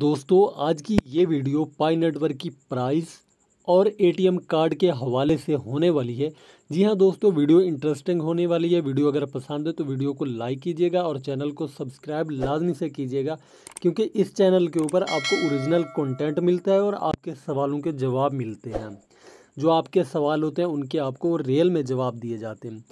दोस्तों आज की ये वीडियो पाई नेटवर्क की प्राइस और एटीएम कार्ड के हवाले से होने वाली है जी हाँ दोस्तों वीडियो इंटरेस्टिंग होने वाली है वीडियो अगर पसंद है तो वीडियो को लाइक कीजिएगा और चैनल को सब्सक्राइब लाजमी से कीजिएगा क्योंकि इस चैनल के ऊपर आपको ओरिजिनल कंटेंट मिलता है और आपके सवालों के जवाब मिलते हैं जो आपके सवाल होते हैं उनके आपको रियल में जवाब दिए जाते हैं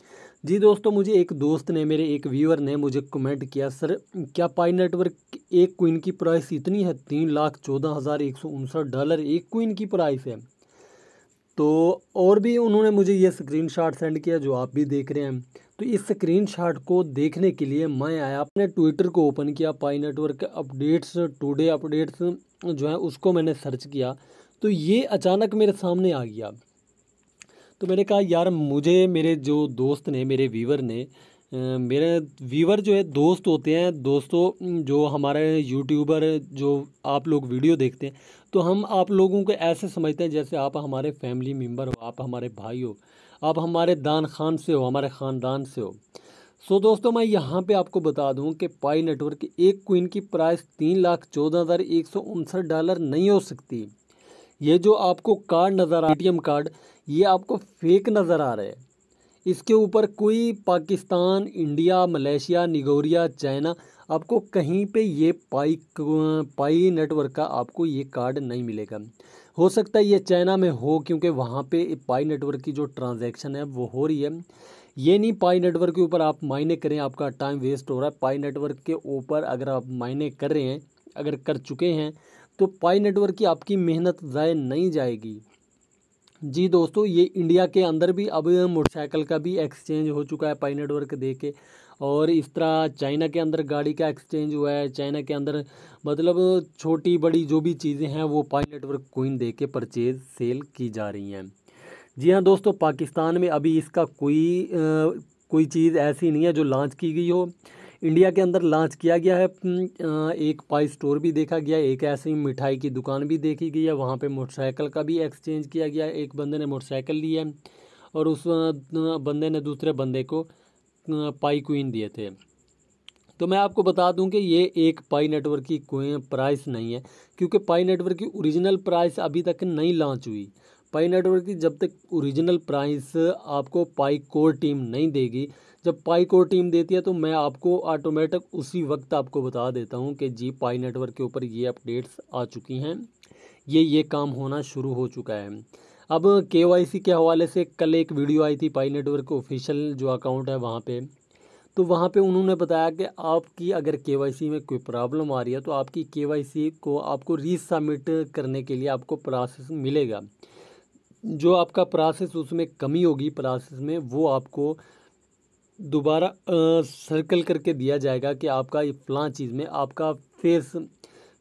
जी दोस्तों मुझे एक दोस्त ने मेरे एक व्यूअर ने मुझे कमेंट किया सर क्या पाई नेटवर्क एक क्वीन की प्राइस इतनी है तीन लाख चौदह हज़ार एक सौ उनसठ डॉलर एक क्वीन की प्राइस है तो और भी उन्होंने मुझे ये स्क्रीनशॉट सेंड किया जो आप भी देख रहे हैं तो इस स्क्रीनशॉट को देखने के लिए मैं आया अपने ट्विटर को ओपन किया Pi network updates today updates जो है उसको मैंने सर्च किया तो ये अचानक मेरे सामने आ गया तो मैंने कहा यार मुझे मेरे जो दोस्त ने मेरे वीवर ने मेरे वीवर जो है दोस्त होते हैं दोस्तों जो हमारे यूट्यूबर जो आप लोग वीडियो देखते हैं तो हम आप लोगों को ऐसे समझते हैं जैसे आप हमारे फैमिली मेम्बर हो आप हमारे भाई हो आप हमारे दान खान से हो हमारे ख़ानदान से हो सो दोस्तों मैं यहाँ पे आपको बता दूँ कि पाई नेटवर्क एक क्वीन की प्राइस तीन लाख चौदह हज़ार एक सौ उनसठ डॉलर नहीं हो सकती ये जो आपको कार्ड नज़र आ ए कार्ड ये आपको फेक नज़र आ रहा है इसके ऊपर कोई Pakistan India Malaysia Nigeria China आपको कहीं पे ये पाई पाई नेटवर्क का आपको ये कार्ड नहीं मिलेगा हो सकता है ये चाइना में हो क्योंकि वहाँ पे पाई नेटवर्क की जो ट्रांजैक्शन है वो हो रही है ये नहीं पाई नेटवर्क के ऊपर आप मायने करें आपका टाइम वेस्ट हो रहा है पाई नेटवर्क के ऊपर अगर आप मायने कर रहे हैं अगर कर चुके हैं तो पाई नेटवर्क की आपकी मेहनत ज़ाय नहीं जाएगी जी दोस्तों ये इंडिया के अंदर भी अब मोटरसाइकिल का भी एक्सचेंज हो चुका है पाई नेटवर्क दे के और इस तरह चाइना के अंदर गाड़ी का एक्सचेंज हुआ है चाइना के अंदर मतलब छोटी बड़ी जो भी चीज़ें हैं वो पाई नेटवर्क कोइन दे के परचेज सेल की जा रही हैं जी हाँ दोस्तों पाकिस्तान में अभी इसका कोई आ, कोई चीज़ ऐसी नहीं है जो लॉन्च की गई हो इंडिया के अंदर लॉन्च किया गया है एक पाई स्टोर भी देखा गया एक ऐसी मिठाई की दुकान भी देखी गई है वहाँ पे मोटरसाइकिल का भी एक्सचेंज किया गया एक बंदे ने मोटरसाइकिल ली है और उस बंदे ने दूसरे बंदे को पाई क्वीन दिए थे तो मैं आपको बता दूं कि ये एक पाई नेटवर्क की कोई प्राइस नहीं है क्योंकि पाई नेटवर्क की ओरिजिनल प्राइस अभी तक नहीं लॉन्च हुई पाई नेटवर्क की जब तक ओरिजिनल प्राइस आपको पाई कोर टीम नहीं देगी जब पाई कोर टीम देती है तो मैं आपको ऑटोमेटिक उसी वक्त आपको बता देता हूँ कि जी पाई नेटवर्क के ऊपर ये अपडेट्स आ चुकी हैं ये ये काम होना शुरू हो चुका है अब के के हवाले से कल एक वीडियो आई थी पाई नेटवर्क ऑफिशियल जो अकाउंट है वहाँ पर तो वहाँ पे उन्होंने बताया कि आपकी अगर के में कोई प्रॉब्लम आ रही है तो आपकी के को आपको रीसबमिट करने के लिए आपको प्रोसेस मिलेगा जो आपका प्रासेस उसमें कमी होगी प्रासेस में वो आपको दोबारा सर्कल करके दिया जाएगा कि आपका ये फलां चीज़ में आपका फेस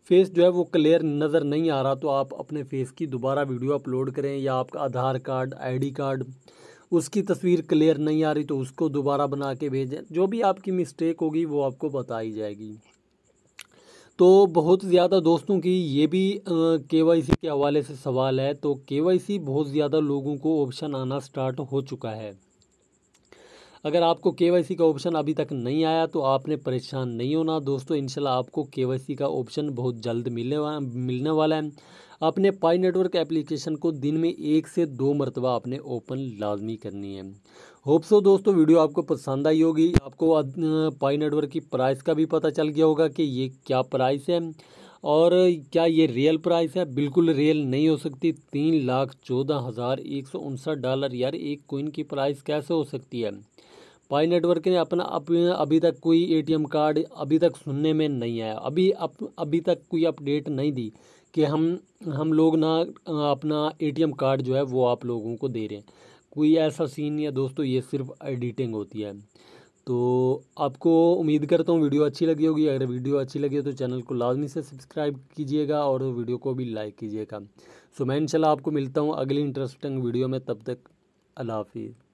फेस जो है वो क्लियर नज़र नहीं आ रहा तो आप अपने फेस की दोबारा वीडियो अपलोड करें या आपका आधार कार्ड आईडी कार्ड उसकी तस्वीर क्लियर नहीं आ रही तो उसको दोबारा बना के भेजें जो भी आपकी मिस्टेक होगी वो आपको बताई जाएगी तो बहुत ज़्यादा दोस्तों की ये भी के वाई सी के हवाले से सवाल है तो के वाई सी बहुत ज़्यादा लोगों को ऑप्शन आना स्टार्ट हो चुका है अगर आपको के का ऑप्शन अभी तक नहीं आया तो आपने परेशान नहीं होना दोस्तों इनशाला आपको के का ऑप्शन बहुत जल्द मिलने वा, मिलने वाला है अपने पाई नेटवर्क एप्लीकेशन को दिन में एक से दो मरतबा आपने ओपन लाजमी करनी है होप सो दोस्तों वीडियो आपको पसंद आई होगी आपको पाई नेटवर्क की प्राइस का भी पता चल गया होगा कि ये क्या प्राइस है और क्या ये रियल प्राइस है बिल्कुल रियल नहीं हो सकती तीन लाख चौदह हज़ार एक सौ उनसठ डॉलर यार एक कोइन की प्राइस कैसे हो सकती है पाई नेटवर्क ने अपना अप, अभी तक कोई एटीएम कार्ड अभी तक सुनने में नहीं आया अभी अप, अभी तक कोई अपडेट नहीं दी कि हम हम लोग ना अपना एटीएम कार्ड जो है वो आप लोगों को दे रहे हैं कोई ऐसा सीन नहीं है दोस्तों ये सिर्फ एडिटिंग होती है तो आपको उम्मीद करता हूँ वीडियो अच्छी लगी होगी अगर वीडियो अच्छी लगी हो तो चैनल को लाजमी से सब्सक्राइब कीजिएगा और वीडियो को भी लाइक कीजिएगा सो मैं इंशाल्लाह आपको मिलता हूँ अगली इंटरेस्टिंग वीडियो में तब तक अल्लाह हाफिज़